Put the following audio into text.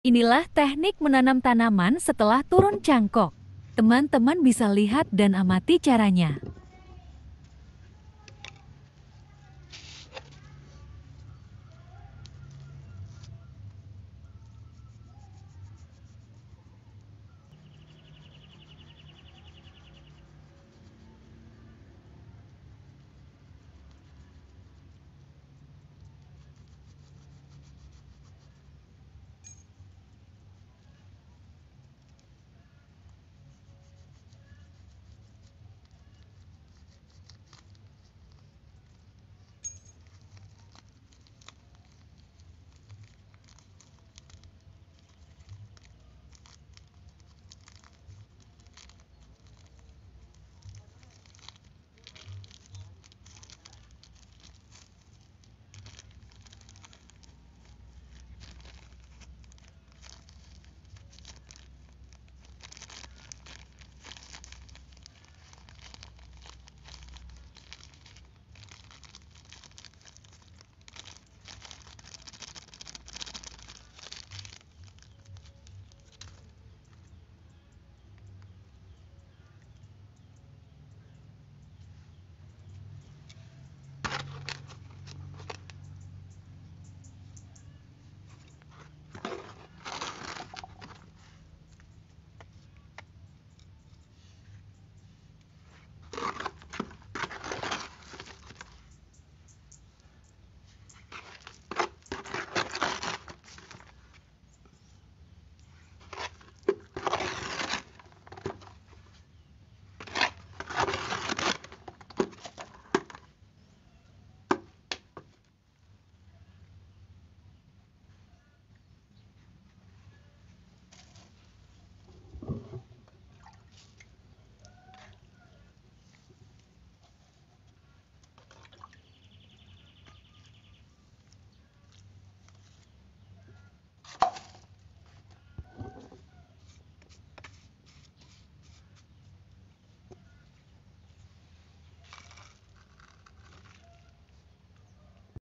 Inilah teknik menanam tanaman setelah turun cangkok. Teman-teman bisa lihat dan amati caranya.